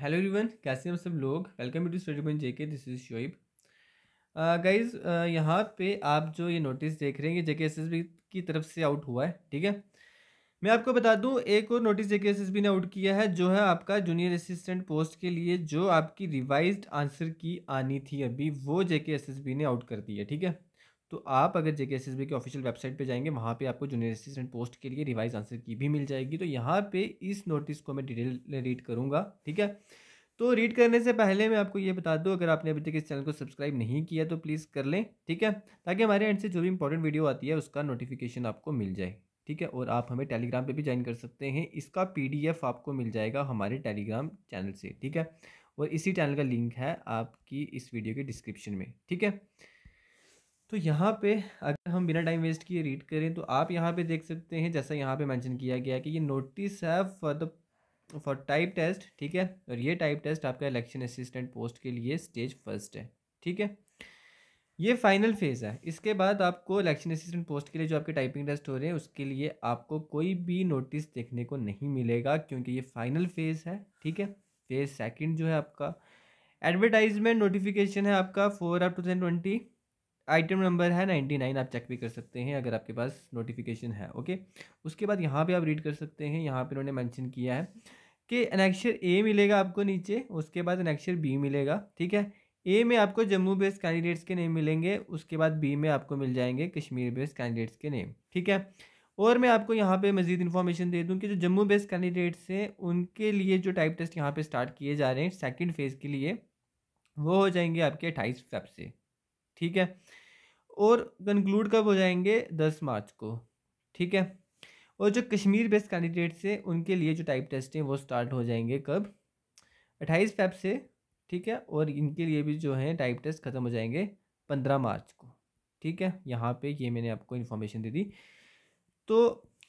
hello everyone कैसे हम सब लोग welcome to study point JK this is Shoaib guys यहाँ पे आप जो ये नोटिस देख रहे हैं जेके एस एस बी की तरफ से आउट हुआ है ठीक है मैं आपको बता दूं एक और notice JK S S B ने आउट किया है जो है आपका जूनियर असिस्टेंट पोस्ट के लिए जो आपकी रिवाइज्ड आंसर की आनी थी अभी वो जेके एस एस बी ने आउट कर दी है ठीक है तो आप अगर जे के की ऑफिशियल वेबसाइट पे जाएंगे वहाँ पे आपको जूनियर असिस्टेंट पोस्ट के लिए रिवाइज आंसर की भी मिल जाएगी तो यहाँ पे इस नोटिस को मैं डिटेल रीड करूँगा ठीक है तो रीड करने से पहले मैं आपको ये बता दूँ अगर आपने अभी तक इस चैनल को सब्सक्राइब नहीं किया तो प्लीज़ कर लें ठीक है ताकि हमारे एंड से जो भी इंपॉर्टेंट वीडियो आती है उसका नोटिफिकेशन आपको मिल जाए ठीक है और आप हमें टेलीग्राम पे भी ज्वाइन कर सकते हैं इसका पीडीएफ आपको मिल जाएगा हमारे टेलीग्राम चैनल से ठीक है और इसी चैनल का लिंक है आपकी इस वीडियो के डिस्क्रिप्शन में ठीक है तो यहाँ पे अगर हम बिना टाइम वेस्ट किए रीड करें तो आप यहाँ पे देख सकते हैं जैसा यहाँ पे मेंशन किया गया कि ये नोटिस है for the for type test ठीक है और ये टाइप टेस्ट आपका इलेक्शन असिस्टेंट पोस्ट के लिए स्टेज फर्स्ट है ठीक है ये फाइनल फेज़ है इसके बाद आपको इलेक्शन असिस्टेंट पोस्ट के लिए जो आपके टाइपिंग टेस्ट हो रहे हैं उसके लिए आपको कोई भी नोटिस देखने को नहीं मिलेगा क्योंकि ये फाइनल फेज़ है ठीक है फेज़ सेकेंड जो है आपका एडवर्टाइजमेंट नोटिफिकेशन है आपका four of two thousand twenty item number है नाइन्टी नाइन आप चेक भी कर सकते हैं अगर आपके पास नोटिफिकेशन है ओके उसके बाद यहाँ पे आप रीड कर सकते हैं यहाँ पे उन्होंने मेंशन किया है कि अनेक्शर ए मिलेगा आपको नीचे उसके बाद अनेक्शर बी मिलेगा ठीक है ए में आपको जम्मू बेस्ड कैंडिडेट्स के नेम मिलेंगे उसके बाद बी में आपको मिल जाएंगे कश्मीर बेस्ड कैंडिडेट्स के नेम ठीक है और मैं आपको यहाँ पे मज़ीद इन्फॉर्मेशन दे दूँ कि जो जम्मू बेस्ड कैंडिडेट्स हैं उनके लिए जो टाइप टेस्ट यहाँ पे स्टार्ट किए जा रहे हैं सेकंड फेज़ के लिए वो हो जाएंगे आपके अट्ठाईस फेब से ठीक है और कंक्लूड कब हो जाएंगे दस मार्च को ठीक है और जो कश्मीर बेस्ड कैंडिडेट्स हैं उनके लिए जो टाइप टेस्ट हैं वो स्टार्ट हो जाएंगे कब अट्ठाईस फेब से ठीक है और इनके लिए भी जो है टाइप टेस्ट ख़त्म हो जाएंगे पंद्रह मार्च को ठीक है यहाँ पे ये मैंने आपको इन्फॉर्मेशन दे दी तो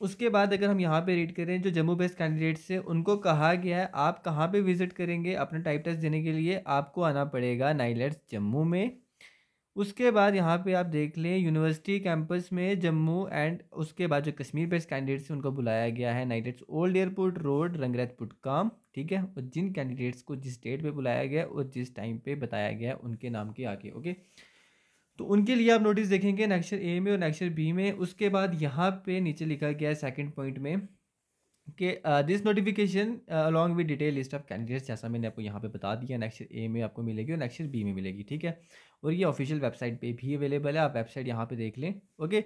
उसके बाद अगर हम यहाँ पे रीड करें जो जम्मू बेस्ड कैंडिडेट्स हैं उनको कहा गया है आप कहाँ पे विज़िट करेंगे अपना टाइप टेस्ट देने के लिए आपको आना पड़ेगा नाइलेट्स जम्मू में उसके बाद यहाँ पे आप देख लें यूनिवर्सिटी कैंपस में जम्मू एंड उसके बाद जो कश्मीर बेस्ड कैंडिडेट्स हैं उनको बुलाया गया है नाइटेड्स ओल्ड एयरपोर्ट रोड रंगराज पुटकाम ठीक है और जिन कैंडिडेट्स को जिस डेट पे बुलाया गया और जिस टाइम पे बताया गया उनके नाम के आगे ओके तो उनके लिए आप नोटिस देखेंगे नेक्चर ए में और नेक्चर बी में उसके बाद यहाँ पर नीचे लिखा गया है सेकेंड पॉइंट में कि this notification along with detail list of candidates जैसा मैंने आपको यहाँ पे बता दिया नेक्स्ट ए में आपको मिलेगी और नेक्स्ट बी में मिलेगी ठीक है और ये ऑफिशियल वेबसाइट पे भी अवेलेबल है आप वेबसाइट यहाँ पे देख लें ओके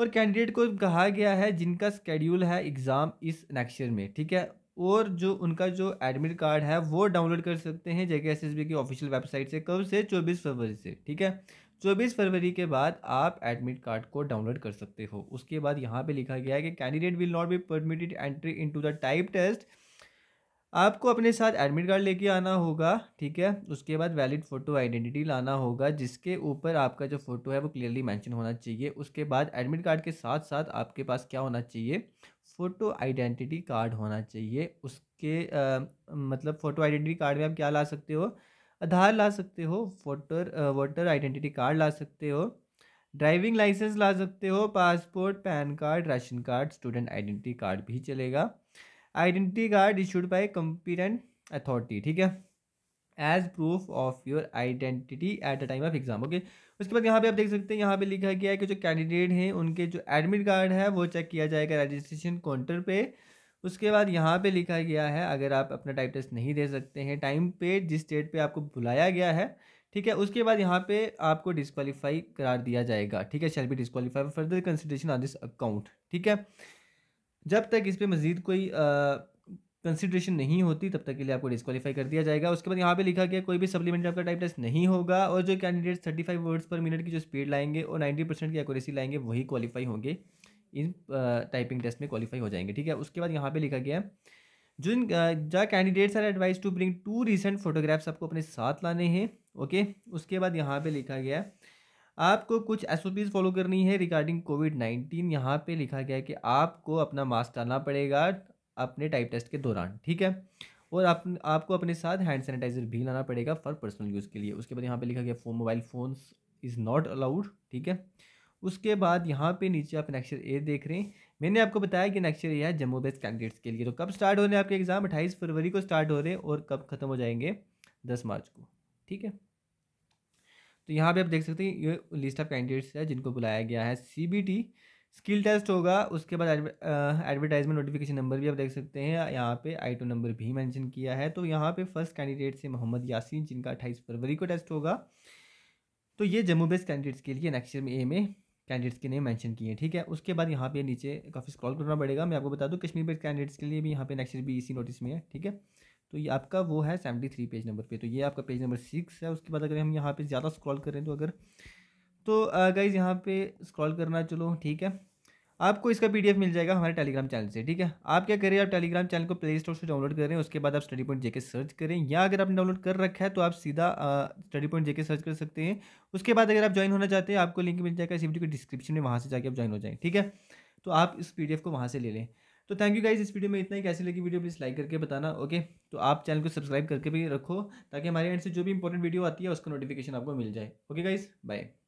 और कैंडिडेट को कहा गया है जिनका स्केड्यूल है एग्ज़ाम इस नेक्स्ट ईयर में ठीक है और जो उनका जो एडमिट कार्ड है वो डाउनलोड कर सकते हैं जेके एस की ऑफिशियल वेबसाइट से कब से चौबीस फरवरी से ठीक है चौबीस फरवरी के बाद आप एडमिट कार्ड को डाउनलोड कर सकते हो उसके बाद यहाँ पे लिखा गया है कि candidate will not be permitted entry into the type test आपको अपने साथ एडमिट कार्ड लेके आना होगा ठीक है उसके बाद वैलिड फ़ोटो आइडेंटिटी लाना होगा जिसके ऊपर आपका जो फ़ोटो है वो क्लियरली मेंशन होना चाहिए उसके बाद एडमिट कार्ड के साथ साथ आपके पास क्या होना चाहिए फ़ोटो आइडेंटिटी कार्ड होना चाहिए उसके आ, मतलब फ़ोटो आइडेंटिटी कार्ड में आप क्या ला सकते हो आधार ला सकते हो वोटर वोटर आइडेंटिटी कार्ड ला सकते हो ड्राइविंग लाइसेंस ला सकते हो passport PAN card ration card student identity card भी चलेगा identity card issued by competent authority ठीक है as proof of your identity at the time of exam okay उसके बाद यहाँ पे आप देख सकते हैं यहाँ पे लिखा गया है कि जो कैंडिडेट हैं उनके जो एडमिट कार्ड है वो चेक किया जाएगा रजिस्ट्रेशन काउंटर पे उसके बाद यहाँ पे लिखा गया है अगर आप अपना टाइप टेस्ट नहीं दे सकते हैं टाइम पे जिस डेट पे आपको बुलाया गया है ठीक है उसके बाद यहाँ पे आपको डिस्कालीफाई करार दिया जाएगा ठीक है shall be disqualify further consideration on this account ठीक है जब तक इस पर मज़ीद कोई कंसिड्रेशन नहीं होती तब तक के लिए आपको डिस्कालीफाई कर दिया जाएगा उसके बाद यहाँ पे लिखा गया कोई भी सप्लीमेंट्री आपका टाइप टेस्ट नहीं होगा और जो candidates thirty five words per minute की जो स्पीड लाएंगे और नाइन्टी परसेंट की एक्यूरेसी लाएंगे वही क्वालिफाई होंगे इन टाइपिंग टेस्ट में क्वालिफाई हो जाएंगे ठीक है उसके बाद यहाँ पे लिखा गया जो in the candidates are advise to bring two recent photographs आपको अपने साथ लाने हैं ओके उसके बाद यहाँ पर लिखा गया है आपको कुछ एस फॉलो करनी है रिगार्डिंग कोविड नाइन्टीन यहाँ पे लिखा गया है कि आपको अपना मास्क डालना पड़ेगा अपने टाइप टेस्ट के दौरान ठीक है और आप, आपको अपने साथ हैंड सैनिटाइजर भी लाना पड़ेगा फॉर पर्सनल यूज़ के लिए उसके बाद यहाँ पे लिखा गया phone mobile phones is not allowed ठीक है उसके बाद यहाँ पे नीचे आप नेक्स्ट ए देख रहे हैं मैंने आपको बताया कि नेक्स्ट ईयर है जम्मू बेस्ड कैंडिडेट्स के लिए तो कब स्टार्ट हो रहे हैं आपके एग्ज़ाम अट्ठाईस फरवरी को स्टार्ट हो रहे हैं और कब ख़त्म हो जाएंगे दस मार्च को ठीक है तो यहाँ पे आप देख सकते हैं ये लिस्ट ऑफ कैंडिडेट्स है जिनको बुलाया गया है सी स्किल टेस्ट होगा उसके बाद एडवर्टाइजमेंट नोटिफिकेशन नंबर भी आप देख सकते हैं यहाँ पे टो नंबर भी मेंशन किया है तो यहाँ पे फर्स्ट कैंडिडेट से मोहम्मद यासीन जिनका 28 फरवरी को टेस्ट होगा तो ये जम्मू बेस्ड कैंडिडेट्स के लिए नेक्स्ट ईयर में ए में कैंडिडेट्स के नेम मेंशन किए हैं ठीक है उसके बाद यहाँ पे नीचे काफ़ी स्क्रॉल करना पड़ेगा मैं आपको बता दूँ कश्मीर बेस्ड कैंडिडेट्स के लिए भी यहाँ पे नेक्स्ट ईयर भी इसी नोटिस में है ठीक है तो ये आपका वो है सेवेंटी थ्री पेज नंबर पे तो ये आपका पेज नंबर सिक्स है उसके बाद अगर हम यहाँ पे ज़्यादा स्क्रॉल करें तो अगर तो गाइज़ यहाँ पे स्क्रॉल करना चलो ठीक है आपको इसका पीडीएफ मिल जाएगा हमारे टेलीग्राम चैनल से ठीक है आप क्या करें आप टेलीग्राम चैनल को प्ले स्टोर से डाउनलोड करें उसके बाद आप स्टडी पॉइंट जेके सर्च करें या अगर आपने डाउनलोड कर रखा है तो आप सीधा स्टडी पॉइंट जेके सर्च कर सकते हैं उसके बाद अगर आप ज्वाइन होना चाहते हैं आपको लिंक मिल जाएगा इस वीडियो के डिस्क्रिप्शन में वहाँ से जाकर आप ज्वाइन हो जाएँ ठीक है तो आप इस पी को वहाँ से ले लें तो थैंक यू गाइज इस वीडियो में इतना ही कैसी लगी वीडियो प्लीज़ लाइक करके बताना ओके तो आप चैनल को सब्सक्राइब करके भी रखो ताकि हमारे एंड से जो भी इंपॉर्टेंट वीडियो आती है उसका नोटिफिकेशन आपको मिल जाए ओके गाइज बाय